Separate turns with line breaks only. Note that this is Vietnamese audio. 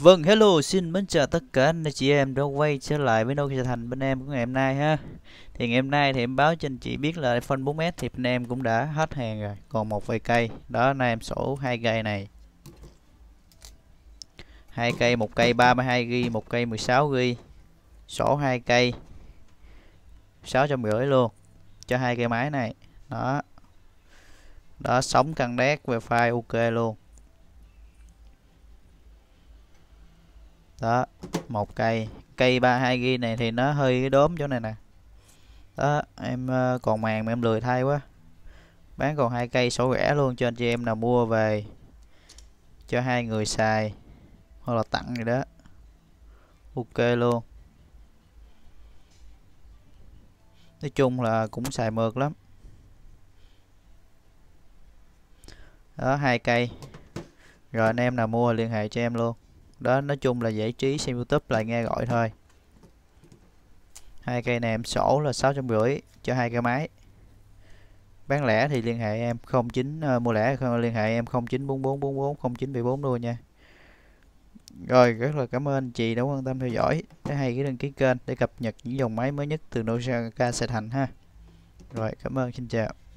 Vâng, hello, xin mến chào tất cả anh chị em đã quay trở lại với Nokia Thành bên em của ngày hôm nay ha. Thì ngày hôm nay thì em báo cho anh chị biết là iPhone 4S thì bên em cũng đã hết hàng rồi, còn một vài cây. Đó nay em sổ hai cây này. Hai cây, một cây 32 g, một cây 16 g. Sổ hai cây. 650 luôn cho hai cây máy này. Đó. Đó sóng căng đét wifi ok luôn. đó một cây cây ba hai ghi này thì nó hơi cái đốm chỗ này nè đó em ờ, còn màng mà em lười thay quá bán còn hai cây sổ rẻ luôn cho anh chị em nào mua về cho hai người xài hoặc là tặng gì đó ok luôn nói chung là cũng xài mượt lắm đó hai cây rồi anh em nào mua liên hệ cho em luôn đó nói chung là giải trí xem youtube lại nghe gọi thôi hai cây này em sổ là sáu trăm rưỡi cho hai cây máy bán lẻ thì liên hệ em 09 uh, ờ, mua lẻ không liên hệ em chín chín bốn bốn bốn bốn bảy bốn luôn nha rồi rất là cảm ơn chị đã quan tâm theo dõi thấy hay cái đăng ký kênh để cập nhật những dòng máy mới nhất từ nô ca sẽ thành ha rồi cảm ơn xin chào